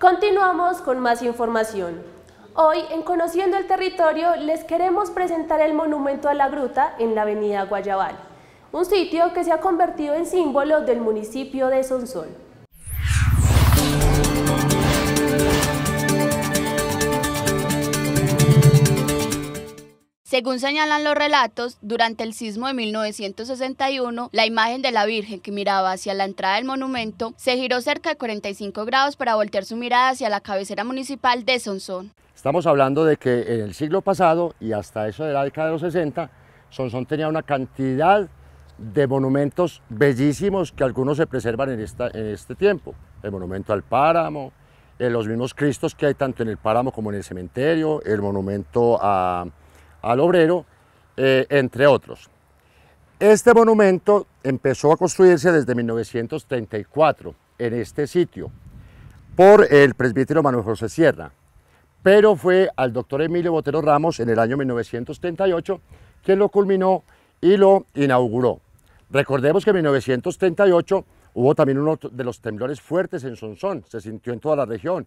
Continuamos con más información. Hoy en Conociendo el Territorio les queremos presentar el monumento a la gruta en la avenida Guayabal, un sitio que se ha convertido en símbolo del municipio de Sonsol. Según señalan los relatos, durante el sismo de 1961, la imagen de la Virgen que miraba hacia la entrada del monumento se giró cerca de 45 grados para voltear su mirada hacia la cabecera municipal de Sonsón. Estamos hablando de que en el siglo pasado y hasta eso de la década de los 60, Sonsón tenía una cantidad de monumentos bellísimos que algunos se preservan en, en este tiempo. El monumento al páramo, eh, los mismos cristos que hay tanto en el páramo como en el cementerio, el monumento a al obrero, eh, entre otros. Este monumento empezó a construirse desde 1934 en este sitio por el presbítero Manuel José Sierra, pero fue al doctor Emilio Botero Ramos en el año 1938 quien lo culminó y lo inauguró. Recordemos que en 1938 hubo también uno de los temblores fuertes en Sonsón, se sintió en toda la región.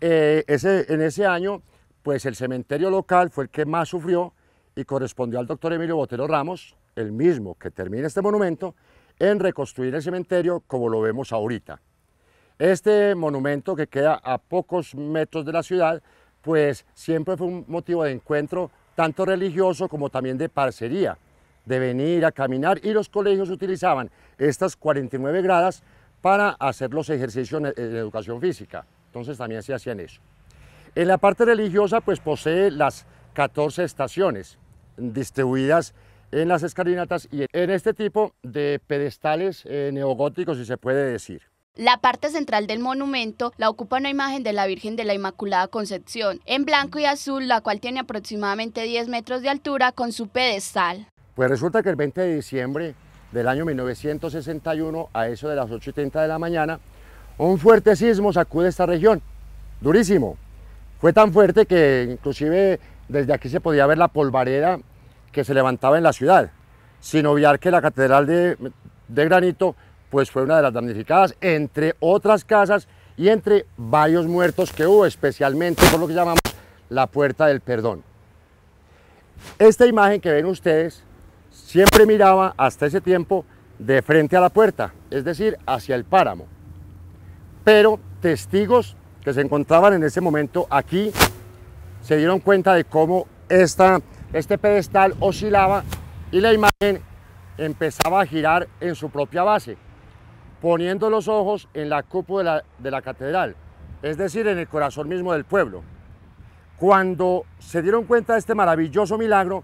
Eh, ese, en ese año pues el cementerio local fue el que más sufrió y correspondió al doctor Emilio Botero Ramos, el mismo que termina este monumento, en reconstruir el cementerio como lo vemos ahorita. Este monumento que queda a pocos metros de la ciudad, pues siempre fue un motivo de encuentro tanto religioso como también de parcería, de venir a caminar y los colegios utilizaban estas 49 gradas para hacer los ejercicios en educación física. Entonces también se hacían eso. En la parte religiosa, pues posee las 14 estaciones distribuidas en las escalinatas y en este tipo de pedestales eh, neogóticos, si se puede decir. La parte central del monumento la ocupa una imagen de la Virgen de la Inmaculada Concepción, en blanco y azul, la cual tiene aproximadamente 10 metros de altura con su pedestal. Pues resulta que el 20 de diciembre del año 1961, a eso de las 8.30 de la mañana, un fuerte sismo sacude esta región, durísimo, fue tan fuerte que inclusive desde aquí se podía ver la polvareda que se levantaba en la ciudad, sin obviar que la catedral de, de granito pues fue una de las damnificadas, entre otras casas y entre varios muertos que hubo, especialmente por lo que llamamos la Puerta del Perdón. Esta imagen que ven ustedes siempre miraba hasta ese tiempo de frente a la puerta, es decir, hacia el páramo. Pero testigos que se encontraban en ese momento aquí se dieron cuenta de cómo esta, este pedestal oscilaba y la imagen empezaba a girar en su propia base, poniendo los ojos en la cúpula de la, de la catedral, es decir, en el corazón mismo del pueblo. Cuando se dieron cuenta de este maravilloso milagro,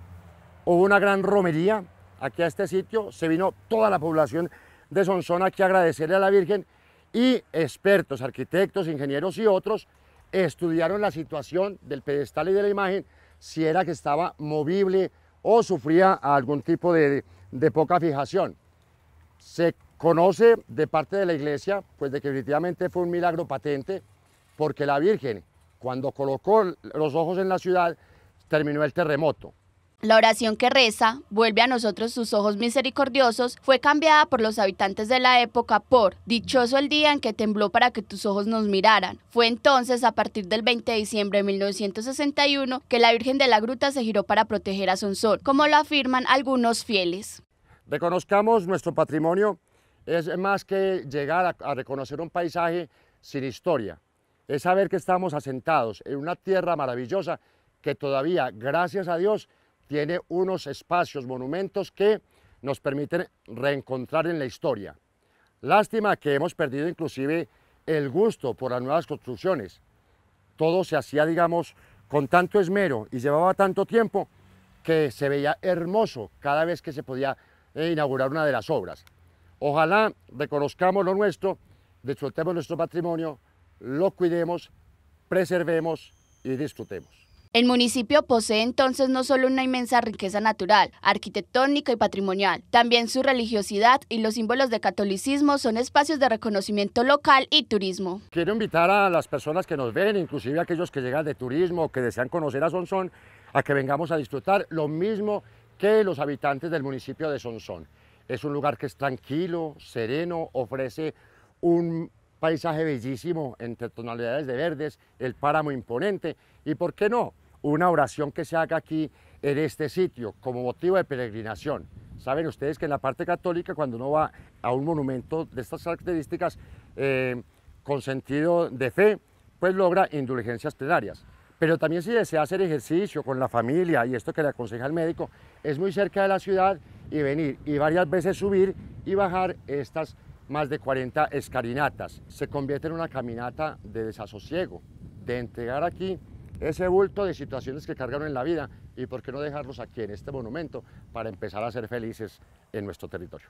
hubo una gran romería aquí a este sitio, se vino toda la población de Sonsona aquí a agradecerle a la Virgen y expertos, arquitectos, ingenieros y otros, estudiaron la situación del pedestal y de la imagen, si era que estaba movible o sufría algún tipo de, de poca fijación. Se conoce de parte de la iglesia, pues de que definitivamente fue un milagro patente, porque la Virgen, cuando colocó los ojos en la ciudad, terminó el terremoto. La oración que reza, vuelve a nosotros sus ojos misericordiosos, fue cambiada por los habitantes de la época por, dichoso el día en que tembló para que tus ojos nos miraran. Fue entonces, a partir del 20 de diciembre de 1961, que la Virgen de la Gruta se giró para proteger a Sonsol, como lo afirman algunos fieles. Reconozcamos nuestro patrimonio, es más que llegar a, a reconocer un paisaje sin historia, es saber que estamos asentados en una tierra maravillosa que todavía, gracias a Dios, tiene unos espacios, monumentos que nos permiten reencontrar en la historia. Lástima que hemos perdido inclusive el gusto por las nuevas construcciones. Todo se hacía, digamos, con tanto esmero y llevaba tanto tiempo que se veía hermoso cada vez que se podía eh, inaugurar una de las obras. Ojalá reconozcamos lo nuestro, disfrutemos nuestro patrimonio, lo cuidemos, preservemos y disfrutemos. El municipio posee entonces no solo una inmensa riqueza natural, arquitectónica y patrimonial, también su religiosidad y los símbolos de catolicismo son espacios de reconocimiento local y turismo. Quiero invitar a las personas que nos ven, inclusive aquellos que llegan de turismo o que desean conocer a Sonsón, a que vengamos a disfrutar lo mismo que los habitantes del municipio de Sonsón. Es un lugar que es tranquilo, sereno, ofrece un paisaje bellísimo entre tonalidades de verdes, el páramo imponente y, ¿por qué no?, una oración que se haga aquí en este sitio como motivo de peregrinación. Saben ustedes que en la parte católica, cuando uno va a un monumento de estas características, eh, con sentido de fe, pues logra indulgencias plenarias. Pero también si desea hacer ejercicio con la familia y esto que le aconseja el médico, es muy cerca de la ciudad y venir y varias veces subir y bajar estas más de 40 escarinatas. Se convierte en una caminata de desasosiego, de entregar aquí ese bulto de situaciones que cargaron en la vida y por qué no dejarlos aquí en este monumento para empezar a ser felices en nuestro territorio.